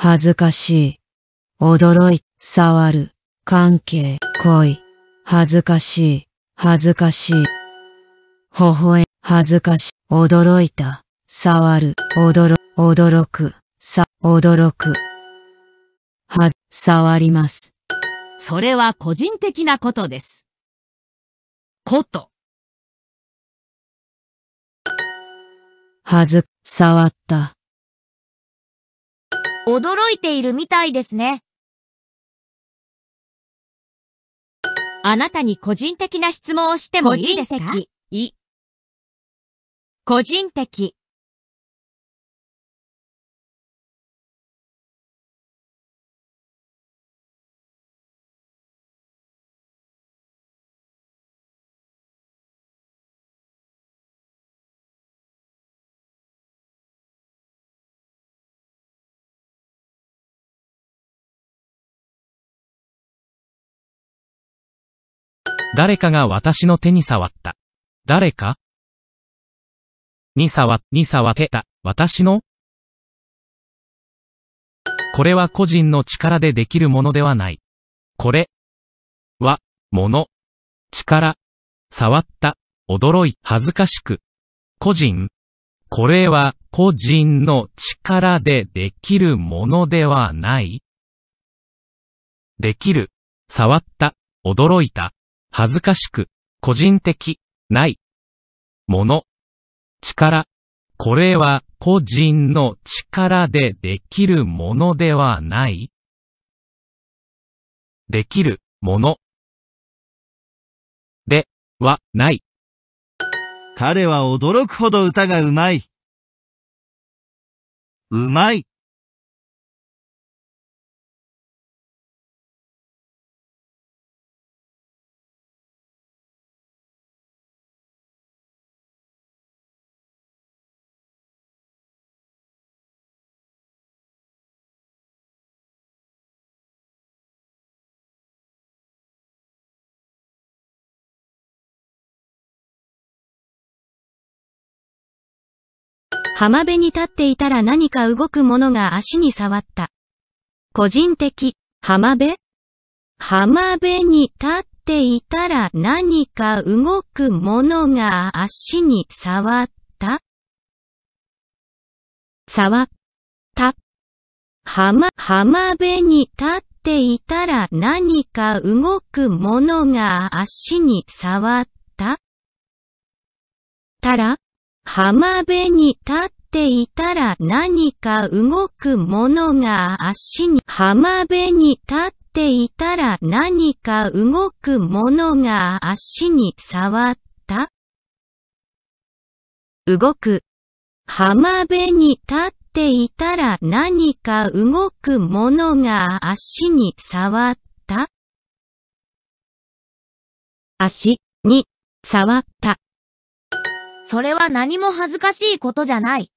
恥ずかしい、驚い、触る、関係、恋、恥ずかしい、恥ずかしい、微笑、恥ずかしい、驚いた、触る、驚、驚く、さ、驚く、は、触ります。それは個人的なことです。こと。はず、触った。驚いているみたいですね。あなたに個人的な質問をしてもいいですか個人的。個人的。誰かが私の手に触った。誰かに触、に触ってた、私のこれは個人の力でできるものではない。これは、もの、力、触った、驚い、恥ずかしく。個人これは、個人の力でできるものではない。できる、触った、驚いた、恥ずかしく、個人的、ない、もの、力。これは個人の力でできるものではない。できるものではない。彼は驚くほど歌がうまい。うまい。浜辺に立っていたら何か動くものが足に触った。個人的、浜辺浜辺に立っていたら何か動くものが足に触った触った。浜、浜辺に立っていたら何か動くものが足に触ったたら浜辺に立っていたら何か動くものが足に、浜辺に立っていたら何か動くものが足に触った動く。浜辺に立っていたら何か動くものが足に触った足に触った。それは何も恥ずかしいことじゃない。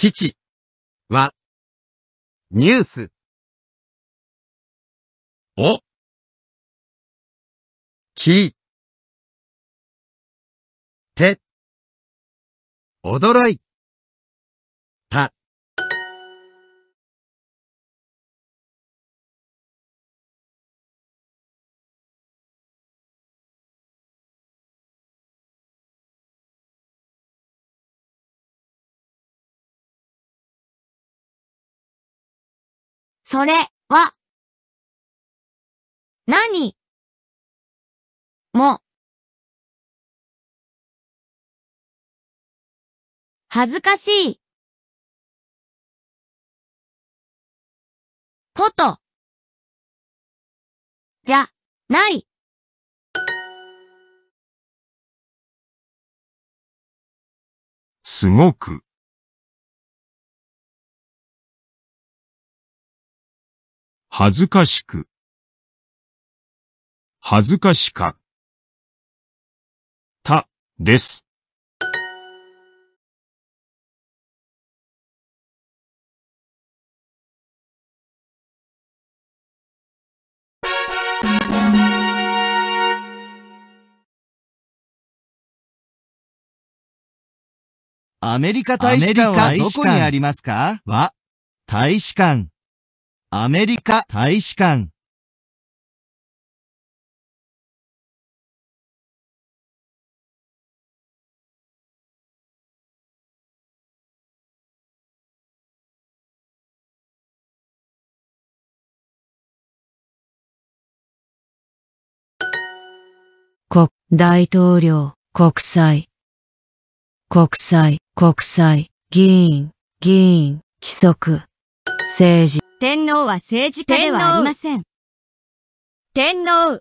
父はニュースを聞いて驚いそれは、何も、恥ずかしい、こと、じゃ、ない。すごく。恥ずかしく、恥ずかしか、た、です。アメリカ大使館はどこにありますかは、大使館。アメリカ大使館国、大統領、国際、国際、国際、議員、議員、規則、政治。天皇は政治家ではありません。天皇。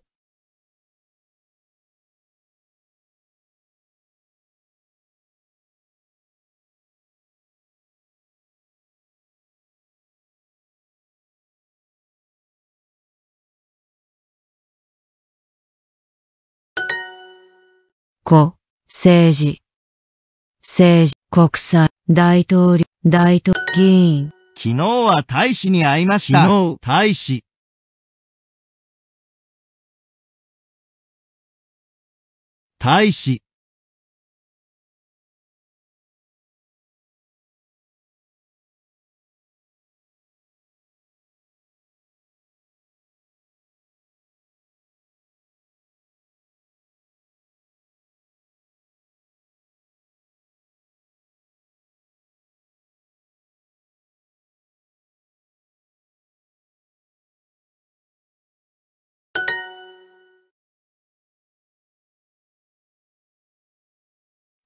子、政治、政治、国際、大統領、大統領、議員。昨日は大使に会いました。昨日、大使。大使。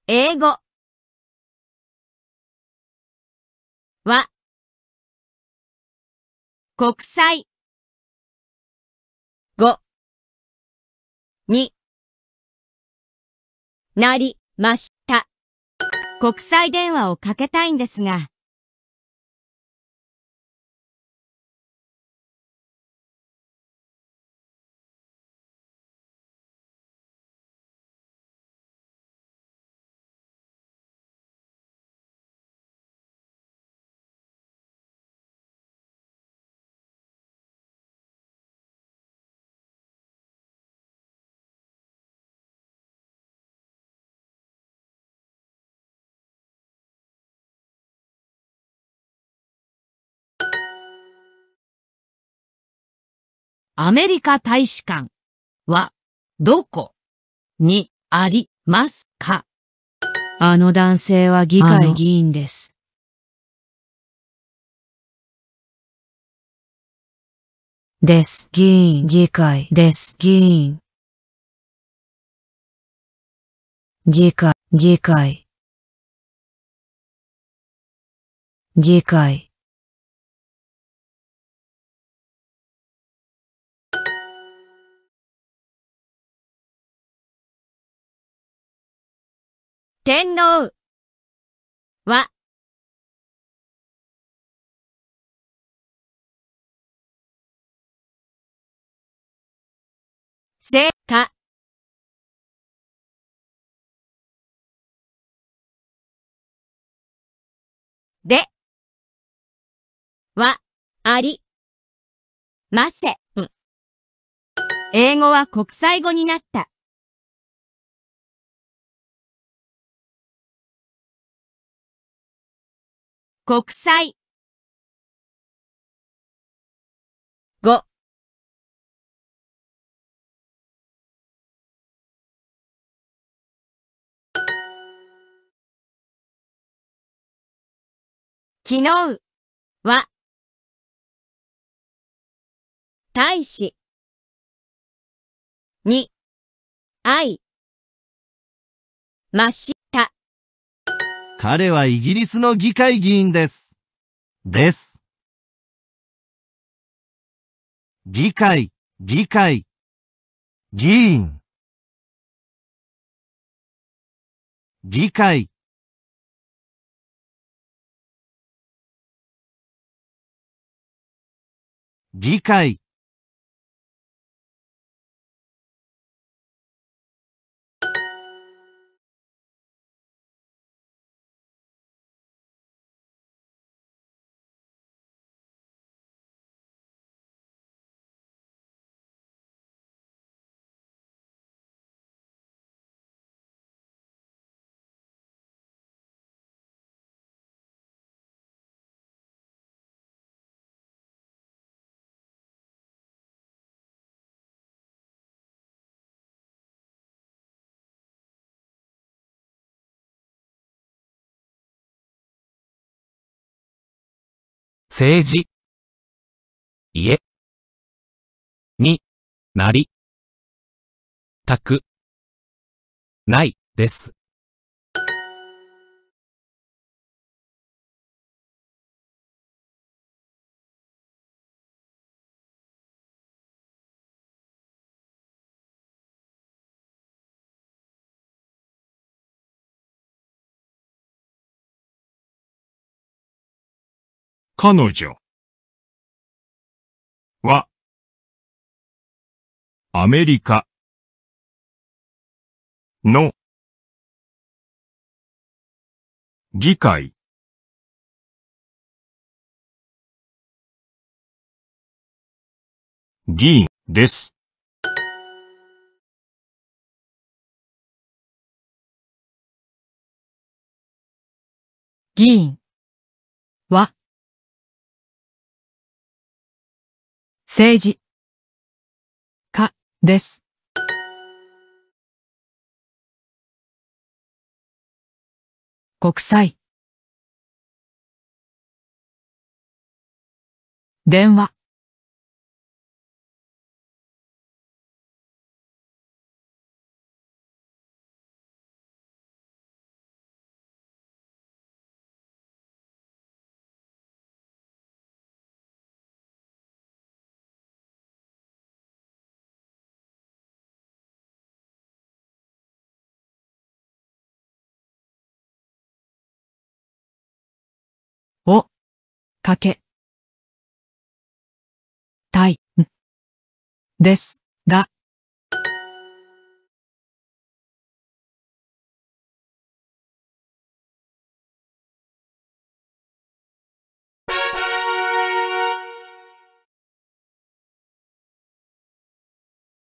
英語は国際語になりました。国際電話をかけたいんですが、アメリカ大使館はどこにありますかあの男性は議会議員です。です。議員、議会です。議員。議会、議会。議会。天皇は成果ではありません。英語は国際語になった。国際語昨日は大使に愛まし彼はイギリスの議会議員です。です。議会、議会、議員。議会。議会。政治。家。に、なり。たく。ない、です。彼女はアメリカの議会議員です。議員は政治家です。国際電話かけ、たい、ん、です、が、